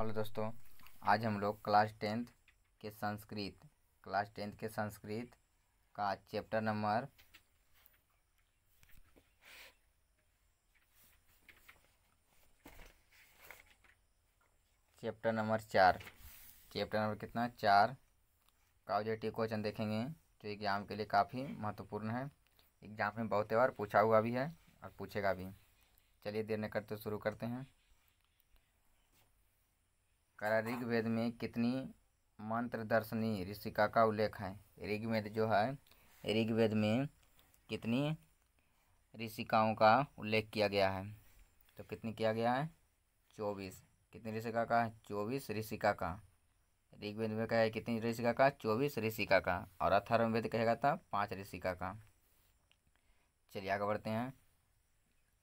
hello दोस्तों आज हम लोग क्लास टेंथ के संस्कृत क्लास टेंथ के संस्कृत का चैप्टर नंबर चैप्टर नंबर चार चैप्टर नंबर कितना चार का जो टी क्वेश्चन देखेंगे जो एग्ज़ाम के लिए काफ़ी महत्वपूर्ण है एग्ज़ाम में बहुत बार पूछा हुआ भी है और पूछेगा भी चलिए देर न करते शुरू करते हैं करा ऋग्वेद में कितनी मंत्र दर्शनी ऋषिका का उल्लेख है ऋग्वेद जो है ऋग्वेद में कितनी ऋषिकाओं का उल्लेख किया गया है तो कितनी किया गया है चौबीस कितनी ऋषिका का है चौबीस ऋषिका का ऋग्वेद में कहे कितनी ऋषिका का चौबीस ऋषिका का और अथर्ववेद कहेगा था पाँच ऋषिका का चलिए आगे बढ़ते हैं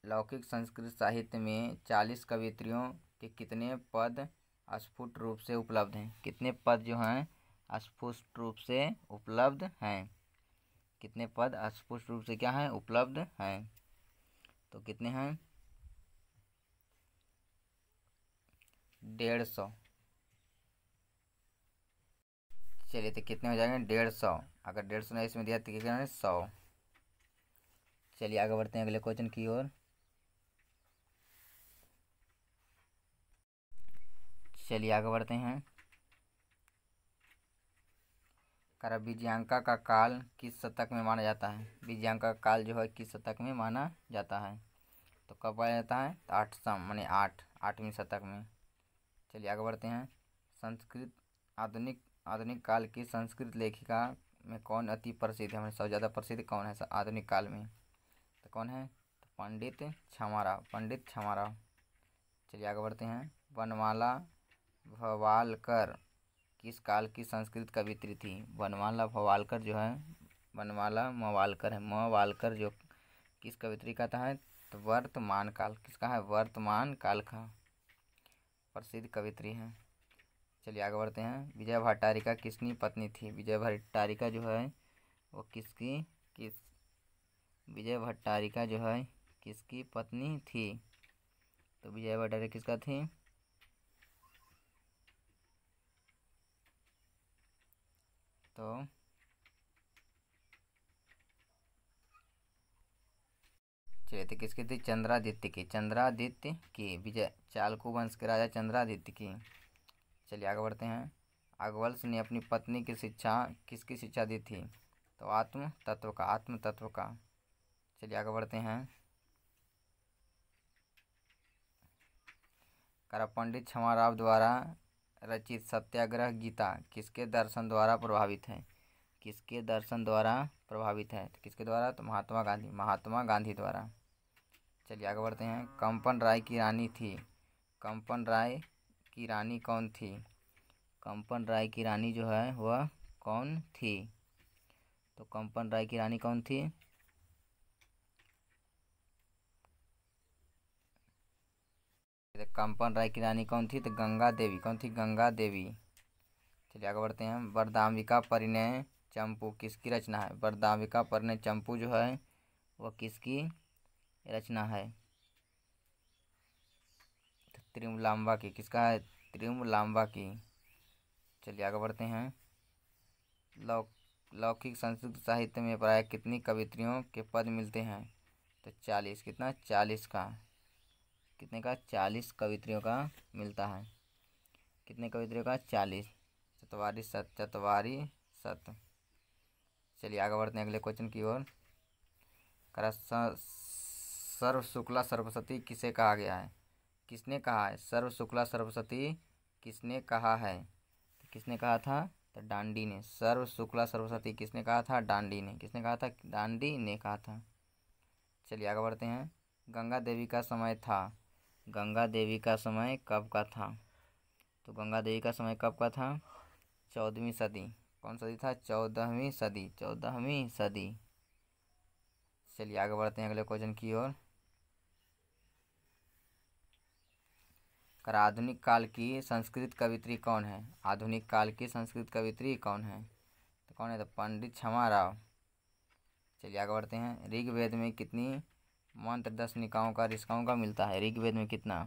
लौकिक संस्कृत साहित्य में चालीस कवित्रियों के कितने पद स्फुट रूप से उपलब्ध हैं कितने पद जो हैं अस्फुट रूप से उपलब्ध हैं कितने पद अस्फुट रूप से क्या हैं उपलब्ध हैं तो कितने हैं डेढ़ सौ चलिए तो कितने हो जाएंगे डेढ़ सौ अगर डेढ़ सौ नहीं इसमें दिया तो क्या सौ चलिए आगे बढ़ते हैं अगले क्वेश्चन की ओर चलिए आगे बढ़ते हैं करा का काल किस शतक में माना जाता है बीजियांका का काल जो है किस शतक में माना जाता है तो कब पाया जाता है तो आठ सम मान आठ आठवीं शतक में चलिए आगे बढ़ते हैं संस्कृत आधुनिक आधुनिक काल की संस्कृत लेखिका में कौन अति प्रसिद्ध है हमारे सबसे ज़्यादा प्रसिद्ध कौन है आधुनिक काल में तो कौन है तो पंडित छमारा पंडित छमारा चलिए आगे बढ़ते हैं वनमाला भवालकर किस काल की संस्कृत कवित्री थी बनवाला भवालकर जो है बनवाला मवालकर है मवालकर जो किस कवित्री का था है तो वर्तमान काल किसका है वर्तमान काल का प्रसिद्ध कवित्री है चलिए आगे बढ़ते हैं विजय भट्टारिका किसकी पत्नी थी विजय भट्टारिका जो है वो किसकी किस विजय भट्टारिका जो है किसकी पत्नी थी तो विजय भट्टारिका किसका थी तो चलिए तो किसकी थी चंद्रादित्य की चंद्रादित्य की विजय चालकू वंश के राजा चंद्रादित्य की चलिए आगे बढ़ते हैं अगवल्स ने अपनी पत्नी की शिक्षा किसकी शिक्षा दी थी तो आत्म तत्व का आत्म तत्व का चलिए आगे बढ़ते हैं करा पंडित क्षमा राव द्वारा रचित सत्याग्रह गीता किसके दर्शन द्वारा प्रभावित है किसके दर्शन द्वारा प्रभावित है तो किसके द्वारा तो महात्मा गांधी महात्मा गांधी द्वारा चलिए आगे बढ़ते हैं कंपन राय की रानी थी कंपन राय की रानी कौन थी कंपन राय की रानी जो है वह कौन थी तो कंपन राय की रानी कौन थी कंपन राय की रानी कौन थी तो गंगा देवी कौन थी गंगा देवी चलिए आगे बढ़ते हैं वरदामिका परिणय चंपू किसकी रचना है वरदामिका परिणय चंपू जो है वह किसकी रचना है तो त्रिमलाम्बा की किसका है त्रिमलाम्बा की चलिए आगे बढ़ते हैं लौ लौकिक संस्कृत साहित्य में प्राय कितनी कवित्रियों के पद मिलते हैं तो चालीस कितना चालीस का कितने का चालीस कवित्रियों का मिलता है कितने कवित्रियों का चालीस चतवारी सत चतवारी सत चलिए आगे बढ़ते हैं अगले क्वेश्चन की ओर कर सर्व शुक्ला सरस्वती किसे कहा गया है किसने कहा है सर्व शुक्ला सर्वसती किसने कहा है तो किसने कहा था तो डांडी ने सर्व शुक्ला सर्वसती किसने कहा था डांडी ने किसने कहा था डांडी ने कहा था चलिए आगे बढ़ते हैं गंगा देवी का समय था गंगा देवी का समय कब का था तो गंगा देवी का समय कब का था चौदहवीं सदी कौन सदी था चौदहवीं सदी चौदहवीं सदी चलिए आगे बढ़ते हैं अगले क्वेश्चन की ओर कर आधुनिक काल की संस्कृत कवित्री कौन है आधुनिक काल की संस्कृत कवित्री कौन है तो कौन है तो पंडित क्षमा राव चलिए आगे बढ़ते हैं ऋग्वेद में कितनी मंत्र दस निकायों का रिश्काओं का मिलता है ऋग्वेद में कितना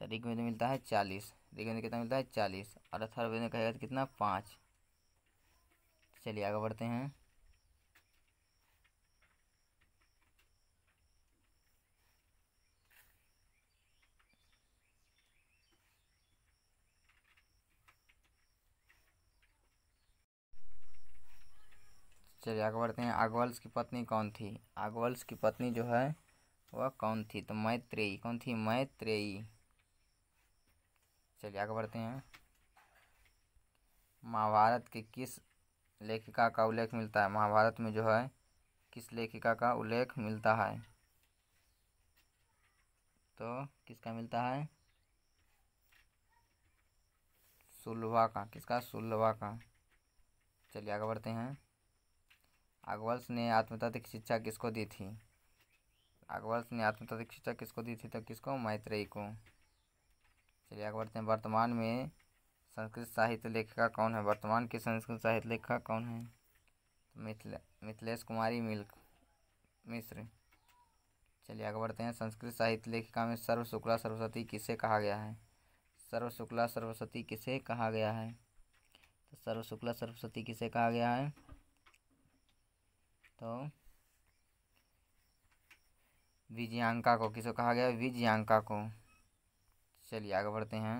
तो ऋग्वेद में मिलता है चालीस ऋग्वेद में कितना मिलता है चालीस और अथर्वेद में कहेगा तो कितना पाँच चलिए आगे बढ़ते हैं चलिए आगे बढ़ते हैं आगवल्स की पत्नी कौन थी आगवल्स की पत्नी जो है वह कौन थी तो मैत्रेयी कौन थी मैत्रेयी चलिए आगे बढ़ते हैं महाभारत के किस लेखिका का उल्लेख मिलता है महाभारत में जो है किस लेखिका का उल्लेख मिलता है तो किसका मिलता है सुलभा का किसका सुलभा का चलिए आगे बढ़ते हैं अग्रवाल्स ने आत्मतात्विक शिक्षा किसको दी थी अग्रवाल्स ने आत्मतात्विक शिक्षा किसको दी थी तो किसको मैत्रेयी को चलिए अकबर ने वर्तमान में संस्कृत साहित्य लेखिका कौन है वर्तमान की संस्कृत साहित्य लेखिका कौन है मिथिले मिथिलेश कुमारी मिल्क मिश्र चलिए आगे बढ़ते हैं संस्कृत साहित्य लेखिका में सर्व शुक्ला सरस्वती किसे कहा गया है सर्व शुक्ला सरस्वती किसे कहा गया है तो सर्व शुक्ला सरस्वती किसे कहा गया है तो विजयांका को किसको कहा गया विजयांका को चलिए आगे बढ़ते हैं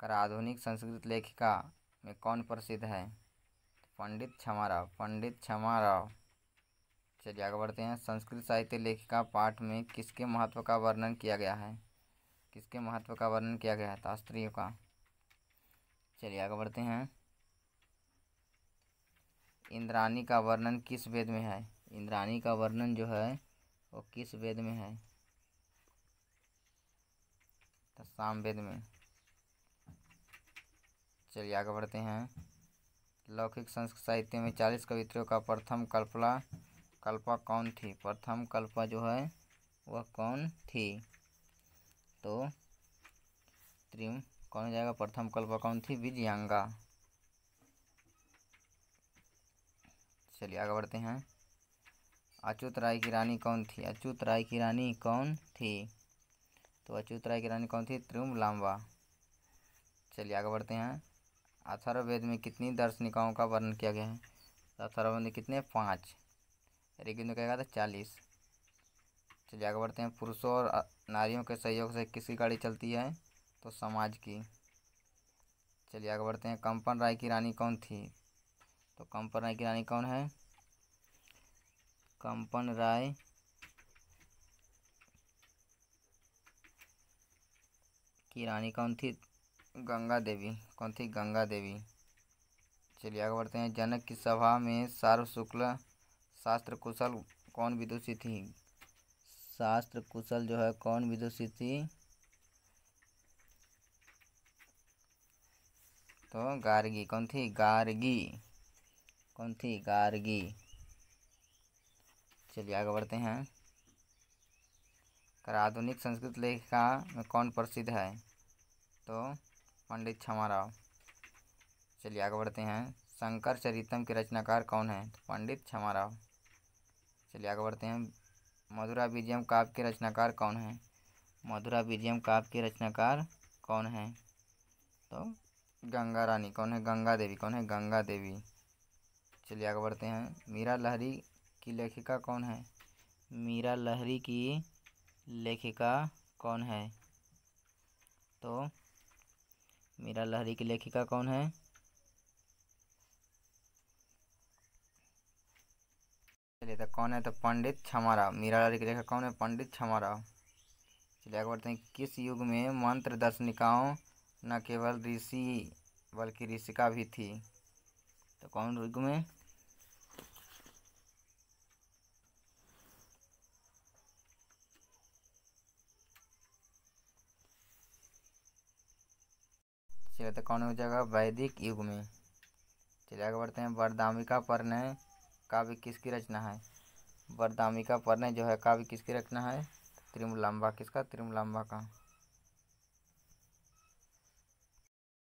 कर आधुनिक संस्कृत लेखिका में कौन प्रसिद्ध है पंडित क्षमा राव पंडित क्षमा राव चलिए आगे बढ़ते हैं संस्कृत साहित्य लेखिका पाठ में किसके महत्व का वर्णन किया गया है किसके महत्व का वर्णन किया गया है शास्त्रियों का चलिए आगे बढ़ते हैं इंद्राणी का वर्णन किस वेद में है इंद्राणी का वर्णन जो है वो किस वेद में है तो वेद में चलिए आगे बढ़ते हैं लौकिक संस्कृत साहित्य में चालीस कवित्रियों का प्रथम कल्पना कल्पा कौन थी प्रथम कल्पा जो है वह कौन थी तो त्रिम कौन हो जाएगा प्रथम कल्पा कौन थी विजयांगा चलिए आगे बढ़ते हैं अच्युत राय की रानी कौन थी अच्युत राय की रानी कौन थी तो अच्युत राय की रानी कौन थी त्रुम लाम्बा चलिए आगे बढ़ते हैं अथर्ववेद में कितनी दर्शनिकाओं का वर्णन किया गया है तो अथर्ववेद में कितने पाँच ऋग्वेद में कहेगा था चालीस चलिए आगे बढ़ते हैं पुरुषों और नारियों के सहयोग से किसकी गाड़ी चलती है तो समाज की चलिए आगे बढ़ते हैं कंपन राय की रानी कौन थी तो कंपन राय की रानी कौन है कंपन राय की रानी कौन थी गंगा देवी कौन थी गंगा देवी चलिए आगे बढ़ते हैं जनक की सभा में सार्व शुक्ल शास्त्र कुशल कौन विदुषी थी शास्त्र कुशल जो है कौन विदुषी थी तो गार्गी कौन थी गार्गी कौन थी गार्गी चलिए आगे बढ़ते हैं कर आधुनिक संस्कृत लेखिका में कौन प्रसिद्ध है तो पंडित क्षमा राव चलिए आगे बढ़ते हैं शंकर चरितम के रचनाकार कौन है तो पंडित राव चलिए आगे बढ़ते हैं मधुरा विजयम काव्य के रचनाकार कौन है मधुरा विजयम काव्य के रचनाकार कौन है तो गंगा रानी कौन है गंगा देवी कौन है गंगा देवी चलिए आगे बढ़ते हैं मीरा लहरी की लेखिका कौन है मीरा लहरी की लेखिका कौन है तो मीरा लहरी की लेखिका कौन है चलिए तो कौन है तो पंडित छमाराव मीरा लहरी की लेखिका कौन है पंडित छमाराव चलिए आगे बढ़ते हैं किस युग में मंत्र दर्शनिकाओं न केवल ऋषि बल्कि ऋषिका भी थी तो कौन युग में चलिए तो कौन हो जाएगा वैदिक युग में चलिए आगे बढ़ते हैं वरदामिका पर्णय काव्य किसकी रचना है वरदामिका पर्णय जो है काव्य किसकी रचना है त्रिमलाम्बा किसका त्रिमलाम्बा का